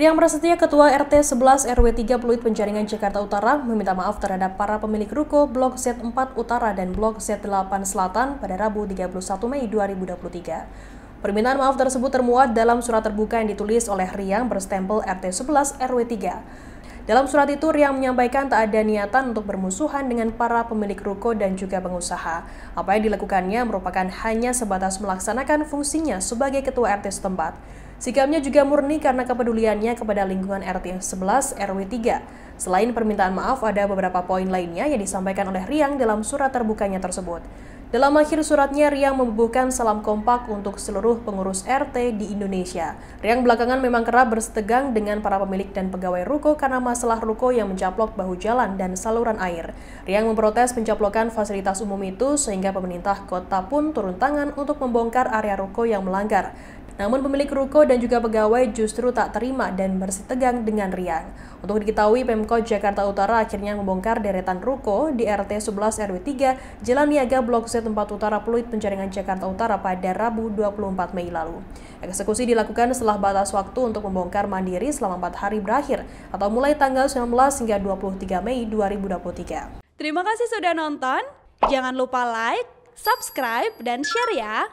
Riang Prasetya, Ketua RT 11 RW 3 Pluit Penjaringan Jakarta Utara, meminta maaf terhadap para pemilik ruko Blok Z4 Utara dan Blok Z8 Selatan pada Rabu 31 Mei 2023. Permintaan maaf tersebut termuat dalam surat terbuka yang ditulis oleh Riang berstempel RT 11 RW 3. Dalam surat itu, Riang menyampaikan tak ada niatan untuk bermusuhan dengan para pemilik ruko dan juga pengusaha. Apa yang dilakukannya merupakan hanya sebatas melaksanakan fungsinya sebagai ketua RT setempat. Sikapnya juga murni karena kepeduliannya kepada lingkungan RT 11 RW 3. Selain permintaan maaf, ada beberapa poin lainnya yang disampaikan oleh Riang dalam surat terbukanya tersebut. Dalam akhir suratnya, Riang membubuhkan salam kompak untuk seluruh pengurus RT di Indonesia. Riang belakangan memang kerap bersetegang dengan para pemilik dan pegawai ruko karena masalah ruko yang mencaplok bahu jalan dan saluran air. Riang memprotes pencaplokan fasilitas umum itu sehingga pemerintah kota pun turun tangan untuk membongkar area ruko yang melanggar. Namun pemilik ruko dan juga pegawai justru tak terima dan bersitegang dengan riang. Untuk diketahui, Pemko Jakarta Utara akhirnya membongkar deretan ruko di RT 11 RW 3, Jalan Niaga Blok C 4 Utara Pluit Penjaringan Jakarta Utara pada Rabu 24 Mei lalu. Eksekusi dilakukan setelah batas waktu untuk membongkar mandiri selama 4 hari berakhir atau mulai tanggal 19 hingga 23 Mei 2023. Terima kasih sudah nonton. Jangan lupa like, subscribe, dan share ya.